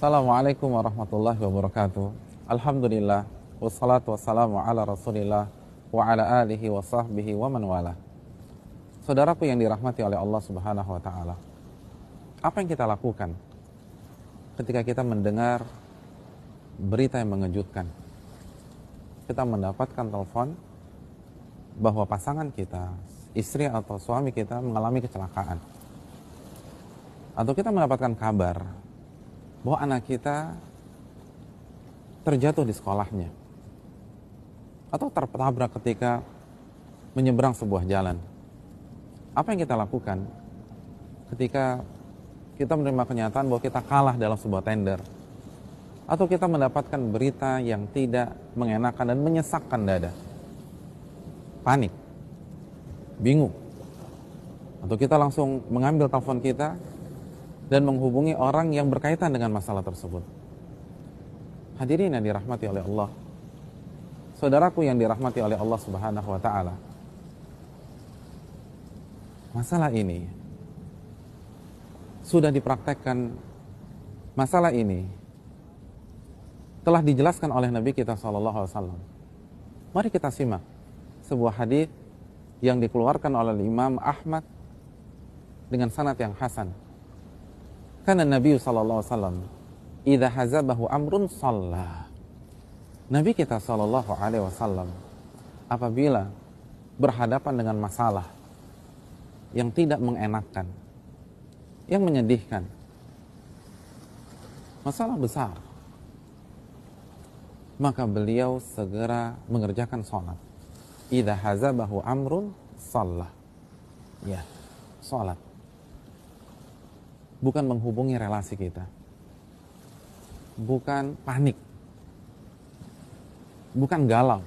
Assalamualaikum warahmatullahi wabarakatuh. Alhamdulillah wassalatu wassalamu ala Rasulillah wa ala alihi wa sahbihi wa man wala. Saudaraku yang dirahmati oleh Allah Subhanahu wa taala. Apa yang kita lakukan ketika kita mendengar berita yang mengejutkan? Kita mendapatkan telepon bahwa pasangan kita, istri atau suami kita mengalami kecelakaan. Atau kita mendapatkan kabar bahwa anak kita terjatuh di sekolahnya atau tertabrak ketika menyeberang sebuah jalan. Apa yang kita lakukan ketika kita menerima kenyataan bahwa kita kalah dalam sebuah tender atau kita mendapatkan berita yang tidak mengenakan dan menyesakkan dada. Panik. Bingung. Atau kita langsung mengambil telepon kita dan menghubungi orang yang berkaitan dengan masalah tersebut. Hadirin yang dirahmati oleh Allah. Saudaraku yang dirahmati oleh Allah Subhanahu wa taala. Masalah ini sudah dipraktekkan masalah ini telah dijelaskan oleh Nabi kita Shallallahu alaihi wasallam. Mari kita simak sebuah hadis yang dikeluarkan oleh Imam Ahmad dengan sanat yang hasan karena Nabi SAW Iza hazabahu amrun sallah Nabi kita sallallahu alaihi wasallam apabila berhadapan dengan masalah yang tidak mengenakan, yang menyedihkan, masalah besar, maka beliau segera mengerjakan sholat. Idha hazabahu amrun salah. Ya, sholat bukan menghubungi relasi kita. Bukan panik. Bukan galau.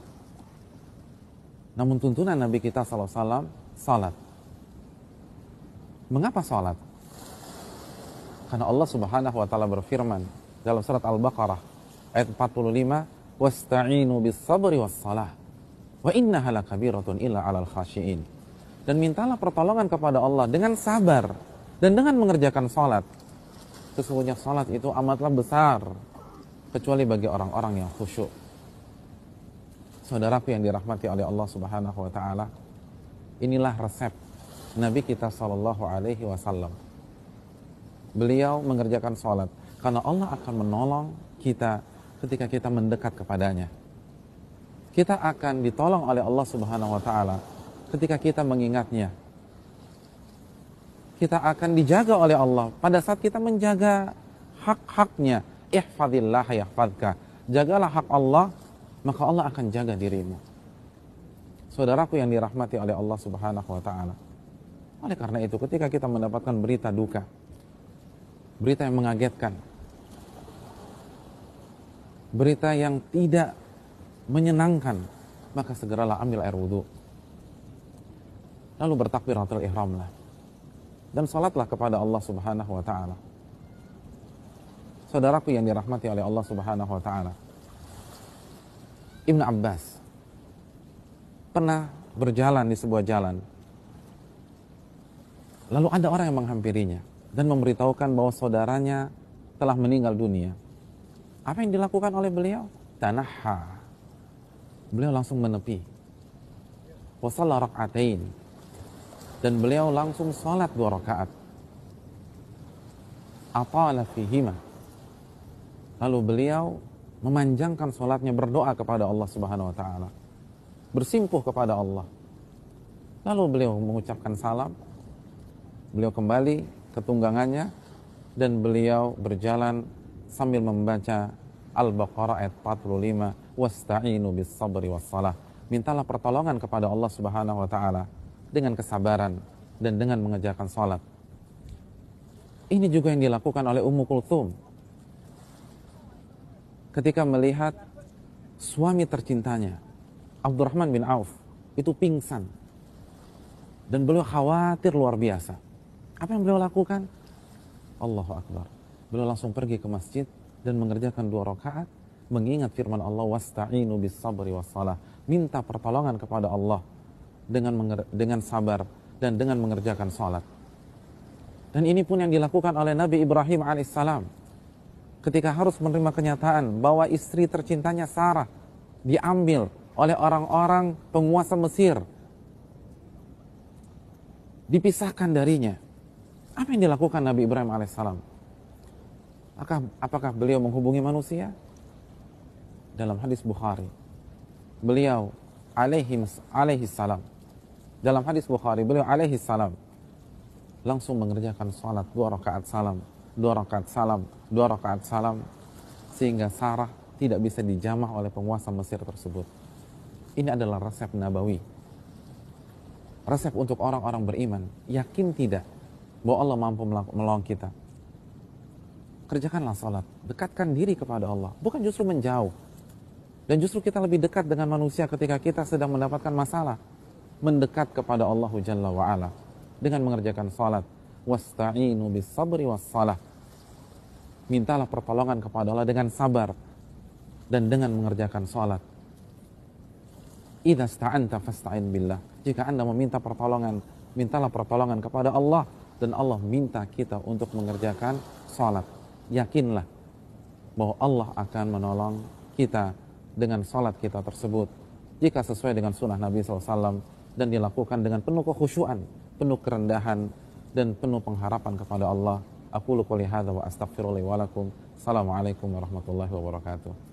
Namun tuntunan Nabi kita salam salat. Mengapa salat? Karena Allah Subhanahu wa taala berfirman dalam surat Al-Baqarah ayat 45, "Wasta'inu bis-sabri was-salah. Wa innaha lakabiratun illa 'alal khashiin." Dan mintalah pertolongan kepada Allah dengan sabar dan dengan mengerjakan sholat, sesungguhnya sholat itu amatlah besar, kecuali bagi orang-orang yang khusyuk. Saudaraku yang dirahmati oleh Allah Subhanahu wa taala, inilah resep Nabi kita Shallallahu alaihi wasallam. Beliau mengerjakan sholat karena Allah akan menolong kita ketika kita mendekat kepadanya. Kita akan ditolong oleh Allah Subhanahu wa taala ketika kita mengingatnya, kita akan dijaga oleh Allah pada saat kita menjaga hak-haknya. Ihfadillah yahfadka. Jagalah hak Allah, maka Allah akan jaga dirimu. Saudaraku yang dirahmati oleh Allah Subhanahu wa taala. Oleh karena itu ketika kita mendapatkan berita duka, berita yang mengagetkan, berita yang tidak menyenangkan, maka segeralah ambil air wudhu. Lalu bertakbiratul ihramlah dan salatlah kepada Allah Subhanahu wa taala. Saudaraku yang dirahmati oleh Allah Subhanahu wa taala. Ibnu Abbas pernah berjalan di sebuah jalan. Lalu ada orang yang menghampirinya dan memberitahukan bahwa saudaranya telah meninggal dunia. Apa yang dilakukan oleh beliau? Tanahha. Beliau langsung menepi. Wasalla rak'atain dan beliau langsung sholat dua rakaat. Atala fihima. Lalu beliau memanjangkan sholatnya berdoa kepada Allah Subhanahu wa taala. Bersimpuh kepada Allah. Lalu beliau mengucapkan salam. Beliau kembali ke tunggangannya dan beliau berjalan sambil membaca Al-Baqarah ayat 45, "Wasta'inu bis sabri was salah." Mintalah pertolongan kepada Allah Subhanahu wa taala dengan kesabaran dan dengan mengerjakan sholat. Ini juga yang dilakukan oleh Ummu Kulthum. Ketika melihat suami tercintanya, Abdurrahman bin Auf, itu pingsan. Dan beliau khawatir luar biasa. Apa yang beliau lakukan? Allahu Akbar. Beliau langsung pergi ke masjid dan mengerjakan dua rakaat mengingat firman Allah wasta'inu bis sabri was salah. Minta pertolongan kepada Allah dengan dengan sabar dan dengan mengerjakan sholat Dan ini pun yang dilakukan oleh Nabi Ibrahim alaihissalam ketika harus menerima kenyataan bahwa istri tercintanya Sarah diambil oleh orang-orang penguasa Mesir. Dipisahkan darinya. Apa yang dilakukan Nabi Ibrahim alaihissalam? Apakah, apakah beliau menghubungi manusia? Dalam hadis Bukhari, beliau alaihissalam dalam hadis Bukhari, beliau alaihi salam langsung mengerjakan salat dua rakaat salam, dua rakaat salam, dua rakaat salam sehingga Sarah tidak bisa dijamah oleh penguasa Mesir tersebut. Ini adalah resep Nabawi. Resep untuk orang-orang beriman, yakin tidak bahwa Allah mampu melawan kita. Kerjakanlah salat, dekatkan diri kepada Allah, bukan justru menjauh. Dan justru kita lebih dekat dengan manusia ketika kita sedang mendapatkan masalah mendekat kepada Allah Jalla ala dengan mengerjakan salat wasta'inu bis sabri was salah mintalah pertolongan kepada Allah dengan sabar dan dengan mengerjakan salat idza sta'anta fasta'in billah jika Anda meminta pertolongan mintalah pertolongan kepada Allah dan Allah minta kita untuk mengerjakan salat yakinlah bahwa Allah akan menolong kita dengan salat kita tersebut jika sesuai dengan sunnah Nabi SAW dan dilakukan dengan penuh kekhusyuan, penuh kerendahan dan penuh pengharapan kepada Allah. Aku lu qouli wa astaghfirullahi Assalamualaikum warahmatullahi wabarakatuh.